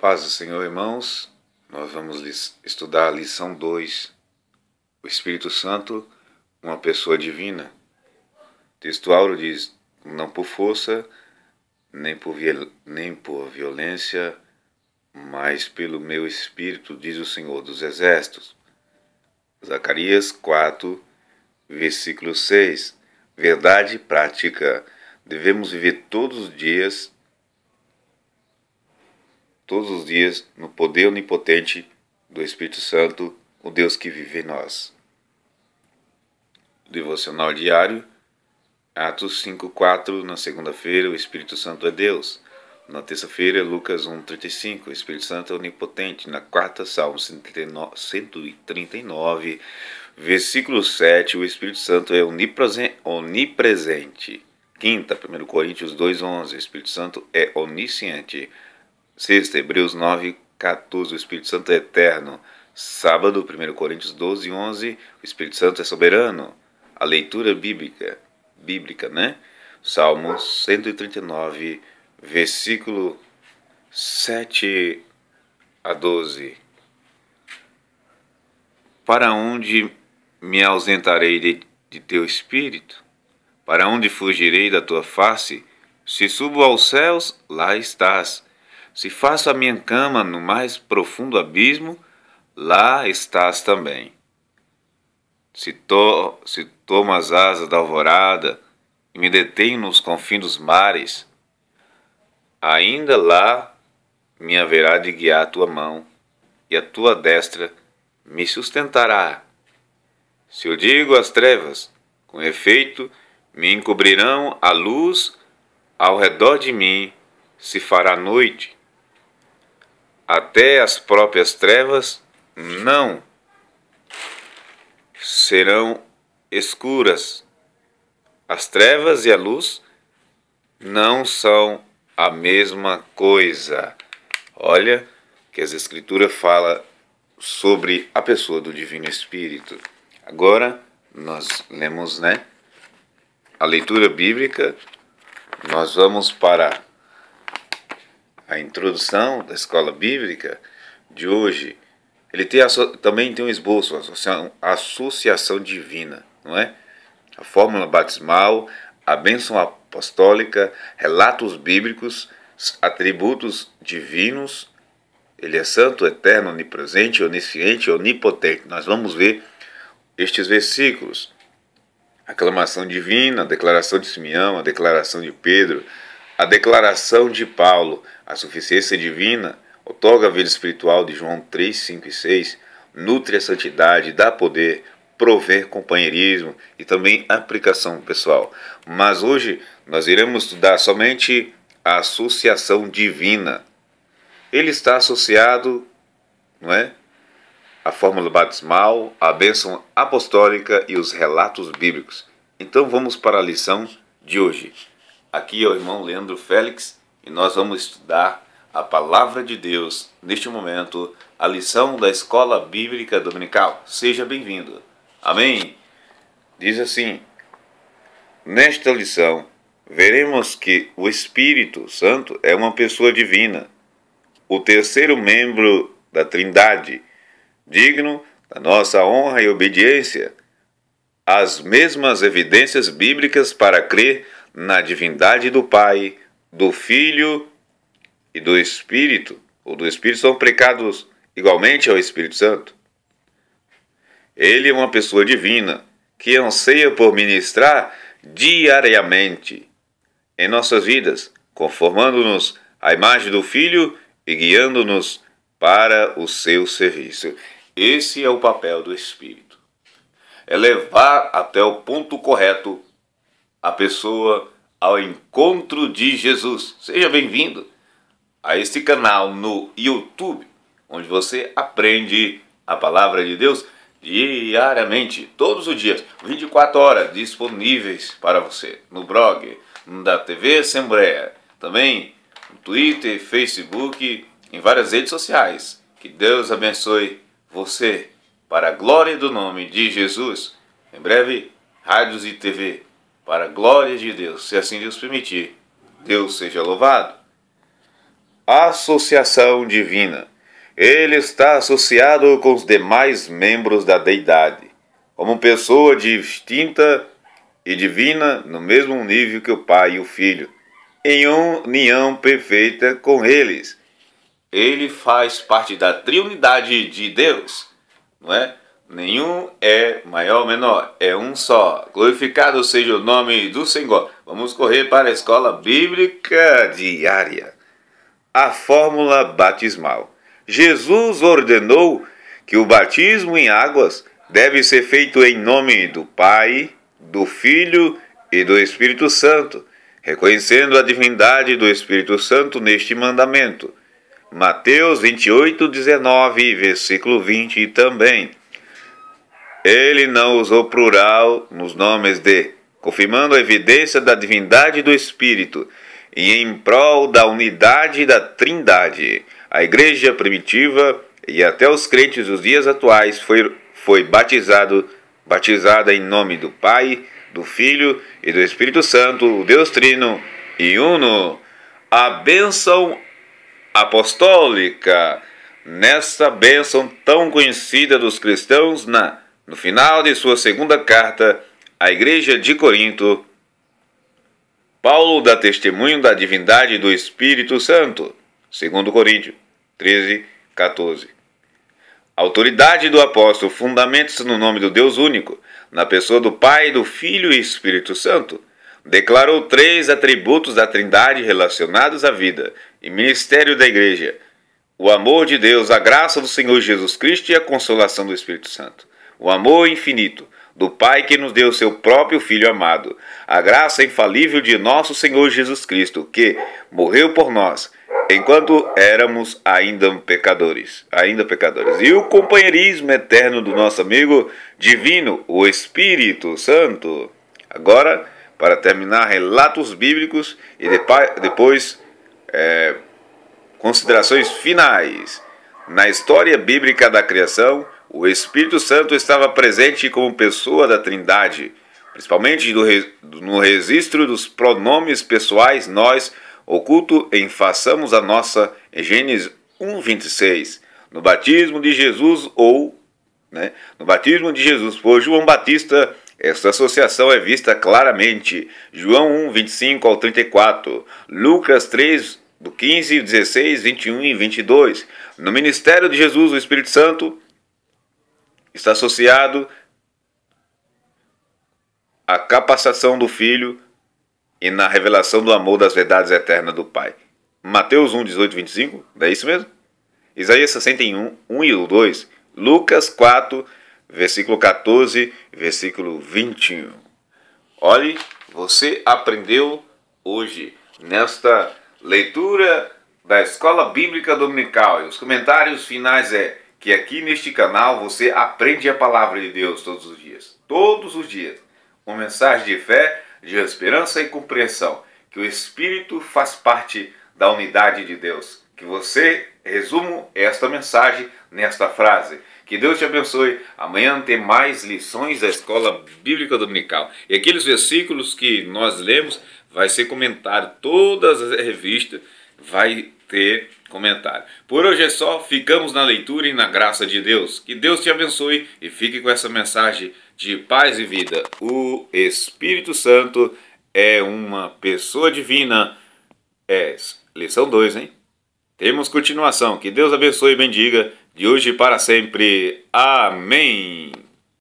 Paz do Senhor, irmãos. Nós vamos estudar a lição 2. O Espírito Santo, uma pessoa divina. O texto áureo diz: Não por força, nem por, nem por violência, mas pelo meu Espírito, diz o Senhor dos Exércitos. Zacarias 4, versículo 6. Verdade prática. Devemos viver todos os dias todos os dias no poder onipotente do Espírito Santo, o Deus que vive em nós. Devocional diário, Atos 5:4, na segunda-feira, o Espírito Santo é Deus. Na terça-feira, Lucas 1:35, o Espírito Santo é onipotente. Na quarta, Salmo 139, versículo 7, o Espírito Santo é onipresente. Quinta, 1 Coríntios 2:11, o Espírito Santo é onisciente. Sexta, Hebreus 9, 14, o Espírito Santo é eterno. Sábado, 1 Coríntios 12, 11, o Espírito Santo é soberano. A leitura bíblica, bíblica, né? Salmos 139, versículo 7 a 12. Para onde me ausentarei de, de teu espírito? Para onde fugirei da tua face? Se subo aos céus, lá estás. Se faço a minha cama no mais profundo abismo, lá estás também. Se, to se tomo as asas da alvorada e me detenho nos confins dos mares, ainda lá me haverá de guiar a tua mão e a tua destra me sustentará. Se eu digo as trevas, com efeito, me encobrirão a luz, ao redor de mim se fará noite até as próprias trevas não serão escuras. As trevas e a luz não são a mesma coisa. Olha que as escrituras fala sobre a pessoa do Divino Espírito. Agora nós lemos, né? A leitura bíblica. Nós vamos para a introdução da escola bíblica de hoje, ele tem, também tem um esboço, associação divina, não é? A fórmula batismal, a bênção apostólica, relatos bíblicos, atributos divinos. Ele é santo, eterno, onipresente, onisciente, onipotente. Nós vamos ver estes versículos. Aclamação divina, a declaração de Simeão, a declaração de Pedro, a declaração de Paulo, a suficiência divina, otorga a vida espiritual de João 3, 5 e 6, nutre a santidade, dá poder, prover companheirismo e também aplicação pessoal. Mas hoje nós iremos estudar somente a associação divina. Ele está associado, não é? A fórmula batismal, a bênção apostólica e os relatos bíblicos. Então vamos para a lição de hoje. Aqui é o irmão Leandro Félix e nós vamos estudar a Palavra de Deus, neste momento, a lição da Escola Bíblica Dominical. Seja bem-vindo. Amém? Diz assim: Nesta lição, veremos que o Espírito Santo é uma pessoa divina, o terceiro membro da Trindade, digno da nossa honra e obediência. As mesmas evidências bíblicas para crer na divindade do Pai, do Filho e do Espírito, ou do Espírito, são precados igualmente ao Espírito Santo. Ele é uma pessoa divina que anseia por ministrar diariamente em nossas vidas, conformando-nos à imagem do Filho e guiando-nos para o seu serviço. Esse é o papel do Espírito. É levar até o ponto correto a pessoa ao encontro de Jesus. Seja bem-vindo a este canal no YouTube, onde você aprende a palavra de Deus diariamente, todos os dias, 24 horas disponíveis para você no blog da TV Assembleia, também no Twitter, Facebook, em várias redes sociais. Que Deus abençoe você para a glória do nome de Jesus. Em breve, rádios e TV para a glória de Deus, se assim Deus permitir. Deus seja louvado. Associação divina. Ele está associado com os demais membros da deidade, como pessoa distinta e divina, no mesmo nível que o Pai e o Filho, em união perfeita com eles. Ele faz parte da triunidade de Deus, não é? Nenhum é maior ou menor, é um só. Glorificado seja o nome do Senhor. Vamos correr para a escola bíblica diária. A fórmula batismal. Jesus ordenou que o batismo em águas deve ser feito em nome do Pai, do Filho e do Espírito Santo, reconhecendo a divindade do Espírito Santo neste mandamento. Mateus 28, 19, versículo 20 também. Ele não usou plural nos nomes de, confirmando a evidência da divindade do Espírito e em prol da unidade da Trindade. A igreja primitiva e até os crentes dos dias atuais foi, foi batizado, batizada em nome do Pai, do Filho e do Espírito Santo, o Deus Trino e Uno. A bênção apostólica, nessa bênção tão conhecida dos cristãos na no final de sua segunda carta à Igreja de Corinto, Paulo dá testemunho da divindade do Espírito Santo, segundo Coríntios 13, 14. A autoridade do apóstolo fundamenta-se no nome do Deus único, na pessoa do Pai, do Filho e Espírito Santo. Declarou três atributos da Trindade relacionados à vida e ministério da Igreja: o amor de Deus, a graça do Senhor Jesus Cristo e a consolação do Espírito Santo o amor infinito do Pai que nos deu seu próprio Filho amado, a graça infalível de nosso Senhor Jesus Cristo, que morreu por nós enquanto éramos ainda pecadores, ainda pecadores. E o companheirismo eterno do nosso amigo divino, o Espírito Santo. Agora, para terminar, relatos bíblicos e depois é, considerações finais na história bíblica da criação o Espírito Santo estava presente como pessoa da Trindade, principalmente no registro dos pronomes pessoais nós, oculto em façamos a nossa em Gênesis 1:26, no batismo de Jesus ou né, no batismo de Jesus por João Batista, esta associação é vista claramente. João 1, 25 ao 34, Lucas 3, do 15, 16, 21 e 22. No ministério de Jesus, o Espírito Santo está associado à capacitação do Filho e na revelação do amor das verdades eternas do Pai. Mateus 1, 18, 25, é isso mesmo? Isaías 61, 1 e 2, Lucas 4, versículo 14, versículo 21. Olhe, você aprendeu hoje nesta leitura da Escola Bíblica Dominical. E os comentários finais é que aqui neste canal você aprende a palavra de Deus todos os dias. Todos os dias. Uma mensagem de fé, de esperança e compreensão. Que o Espírito faz parte da unidade de Deus. Que você resumo esta mensagem nesta frase. Que Deus te abençoe. Amanhã tem mais lições da Escola Bíblica Dominical. E aqueles versículos que nós lemos vai ser comentado. Todas as revistas vai ter comentário. Por hoje é só, ficamos na leitura e na graça de Deus. Que Deus te abençoe e fique com essa mensagem de paz e vida. O Espírito Santo é uma pessoa divina. É, lição 2, hein? Temos continuação. Que Deus abençoe e bendiga de hoje para sempre. Amém.